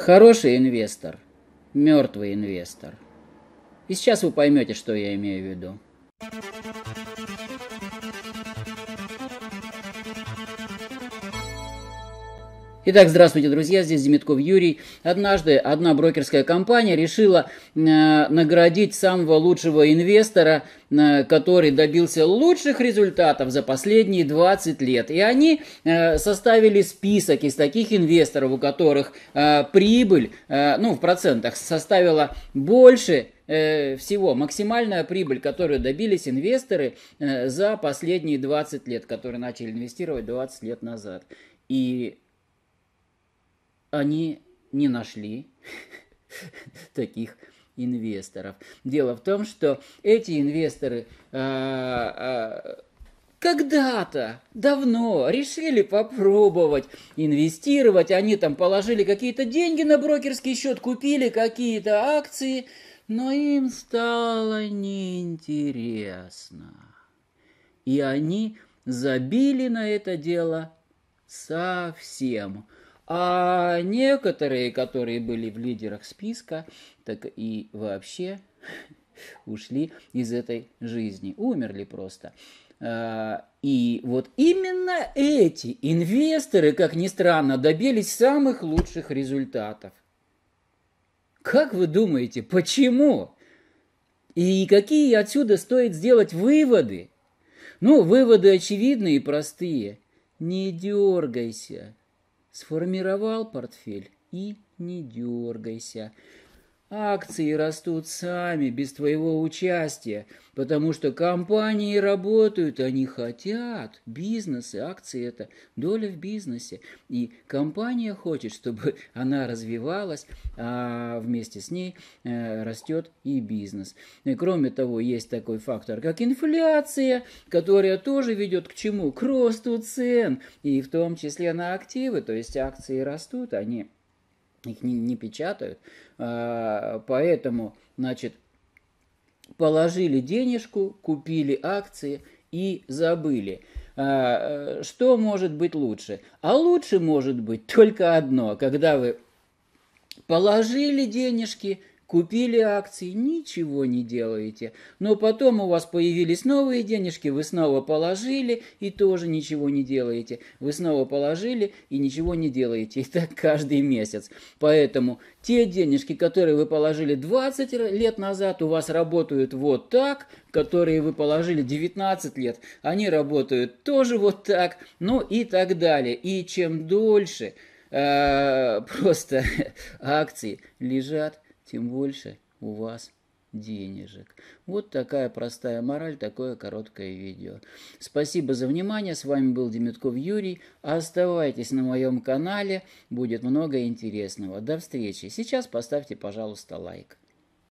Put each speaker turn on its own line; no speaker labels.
Хороший инвестор, мертвый инвестор. И сейчас вы поймете, что я имею в виду. Итак, здравствуйте, друзья, здесь Земетков Юрий. Однажды одна брокерская компания решила э, наградить самого лучшего инвестора, э, который добился лучших результатов за последние 20 лет. И они э, составили список из таких инвесторов, у которых э, прибыль, э, ну, в процентах составила больше э, всего максимальная прибыль, которую добились инвесторы э, за последние 20 лет, которые начали инвестировать 20 лет назад. И они не нашли таких инвесторов. Дело в том, что эти инвесторы а, а, когда-то давно решили попробовать инвестировать. Они там положили какие-то деньги на брокерский счет, купили какие-то акции, но им стало неинтересно. И они забили на это дело совсем. А некоторые, которые были в лидерах списка, так и вообще ушли из этой жизни, умерли просто. А, и вот именно эти инвесторы, как ни странно, добились самых лучших результатов. Как вы думаете, почему? И какие отсюда стоит сделать выводы? Ну, выводы очевидные и простые. Не дергайся, Сформировал портфель и не дергайся. Акции растут сами, без твоего участия, потому что компании работают, они хотят. Бизнес и акции – это доля в бизнесе. И компания хочет, чтобы она развивалась, а вместе с ней э, растет и бизнес. И кроме того, есть такой фактор, как инфляция, которая тоже ведет к чему? К росту цен, и в том числе на активы, то есть акции растут, они а их не, не печатают. А, поэтому, значит, положили денежку, купили акции и забыли. А, э, что может быть лучше? А лучше может быть только одно, когда вы положили денежки, Купили акции, ничего не делаете. Но потом у вас появились новые денежки, вы снова положили и тоже ничего не делаете. Вы снова положили и ничего не делаете. И так каждый месяц. Поэтому те денежки, которые вы положили 20 лет назад, у вас работают вот так. Которые вы положили 19 лет, они работают тоже вот так. Ну и так далее. И чем дольше э, просто акции лежат тем больше у вас денежек. Вот такая простая мораль, такое короткое видео. Спасибо за внимание, с вами был Демитков Юрий. Оставайтесь на моем канале, будет много интересного. До встречи. Сейчас поставьте, пожалуйста, лайк.